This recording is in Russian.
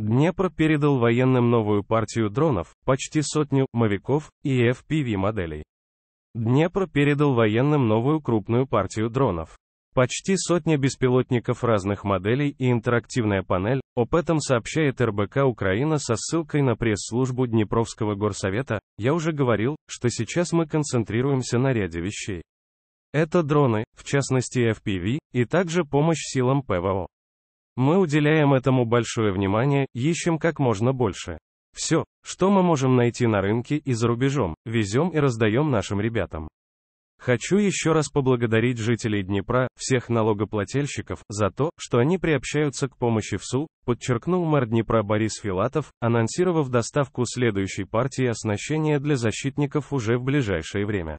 Днепр передал военным новую партию дронов, почти сотню «Мовиков» и FPV-моделей. Днепр передал военным новую крупную партию дронов. Почти сотня беспилотников разных моделей и интерактивная панель, об этом сообщает РБК Украина со ссылкой на пресс-службу Днепровского горсовета, я уже говорил, что сейчас мы концентрируемся на ряде вещей. Это дроны, в частности FPV, и также помощь силам ПВО. Мы уделяем этому большое внимание, ищем как можно больше. Все, что мы можем найти на рынке и за рубежом, везем и раздаем нашим ребятам. Хочу еще раз поблагодарить жителей Днепра, всех налогоплательщиков, за то, что они приобщаются к помощи в СУ, подчеркнул мэр Днепра Борис Филатов, анонсировав доставку следующей партии оснащения для защитников уже в ближайшее время.